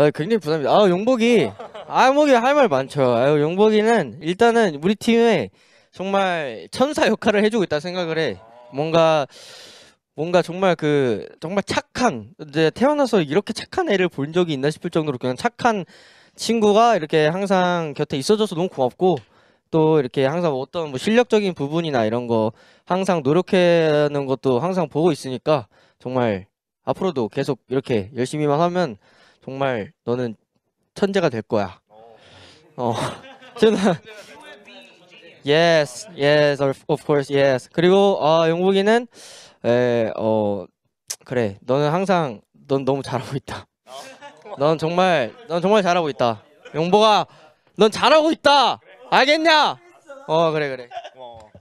아, 굉장히 부담이. 아 용복이, 아 용복이 할 말 많죠. 아, 용복이는 일단은 우리 팀에 정말 천사 역할을 해주고 있다 생각을 해. 뭔가 뭔가 정말 그 정말 착한 이제 태어나서 이렇게 착한 애를 본 적이 있나 싶을 정도로 그냥 착한 친구가 이렇게 항상 곁에 있어줘서 너무 고맙고 또 이렇게 항상 어떤 뭐 실력적인 부분이나 이런 거 항상 노력하는 것도 항상 보고 있으니까 정말 앞으로도 계속 이렇게 열심히만 하면 정말 너는 천재가 될 거야. 어. 어. 저는 yes, yes, of course, yes. 그리고 어, 영국이는 에, 어 그래, 너는 항상 넌 너무 잘하고 있다. 넌 정말 넌 정말 잘하고 있다. 영보가 넌 잘하고 있다. 알겠냐? 어 그래 그래.